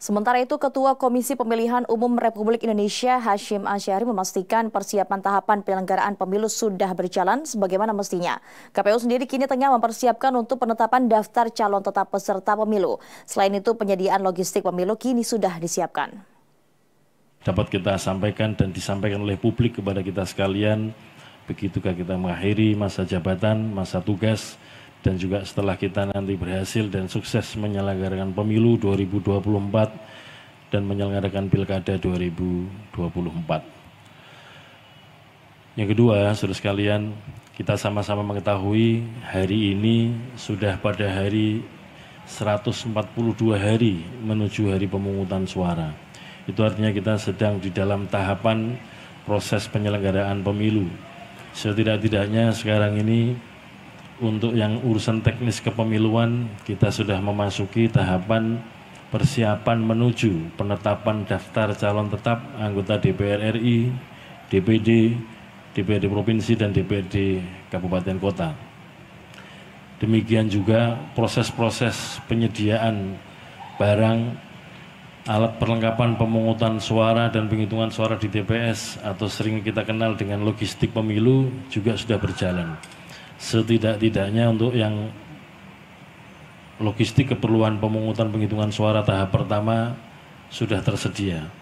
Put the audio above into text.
Sementara itu, Ketua Komisi Pemilihan Umum Republik Indonesia Hashim Asyari memastikan persiapan tahapan penyelenggaraan pemilu sudah berjalan sebagaimana mestinya. KPU sendiri kini tengah mempersiapkan untuk penetapan daftar calon tetap peserta pemilu. Selain itu, penyediaan logistik pemilu kini sudah disiapkan. Dapat kita sampaikan dan disampaikan oleh publik kepada kita sekalian, begitukah kita mengakhiri masa jabatan, masa tugas, dan juga setelah kita nanti berhasil dan sukses menyelenggarakan pemilu 2024 dan menyelenggarakan pilkada 2024. Yang kedua, saudara sekalian, kita sama-sama mengetahui hari ini sudah pada hari 142 hari menuju hari pemungutan suara. Itu artinya kita sedang di dalam tahapan proses penyelenggaraan pemilu. Setidak-tidaknya sekarang ini untuk yang urusan teknis kepemiluan kita sudah memasuki tahapan persiapan menuju penetapan daftar calon tetap anggota DPR RI, DPD, DPD provinsi dan DPD kabupaten kota. Demikian juga proses-proses penyediaan barang alat perlengkapan pemungutan suara dan penghitungan suara di TPS atau sering kita kenal dengan logistik pemilu juga sudah berjalan setidak-tidaknya untuk yang logistik keperluan pemungutan penghitungan suara tahap pertama sudah tersedia.